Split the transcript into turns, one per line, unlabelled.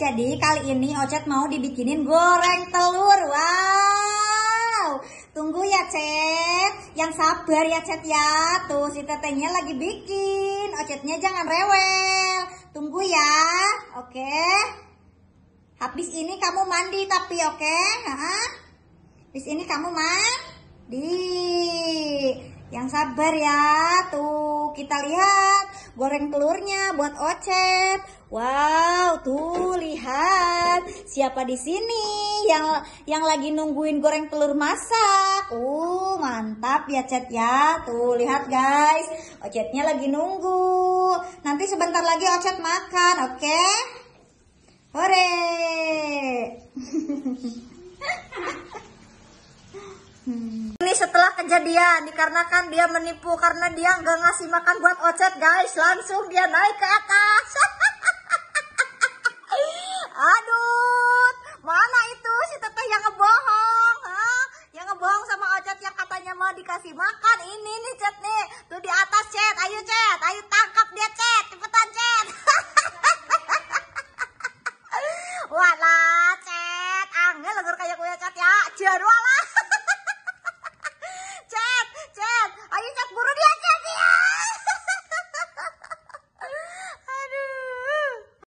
jadi kali ini Ocet mau dibikinin goreng telur. Wow. Tunggu ya, Cet. Yang sabar ya, Cet ya. Tuh, si tetenya lagi bikin. Ocetnya jangan rewel. Tunggu ya. Oke. Habis ini kamu mandi tapi oke. Habis ini kamu mandi. Yang sabar ya. Tuh, kita lihat goreng telurnya buat Ocet. Wow, tuh lihat siapa di sini yang yang lagi nungguin goreng telur masak. Uh, mantap ya Cet ya. Tuh lihat guys, Ocetnya lagi nunggu. Nanti sebentar lagi Ocet makan, oke? Okay?
Hore. hmm setelah kejadian dikarenakan dia menipu karena dia nggak ngasih makan buat ocet guys langsung dia naik ke atas
aduh mana itu si teteh yang ngebohong ha? yang ngebohong sama ocet yang katanya mau dikasih makan ini nih cet nih tuh di atas
cet ayo cet ayo tangkap dia cet cepetan cet walah cet angin legur kayak gue cet ya jarwalah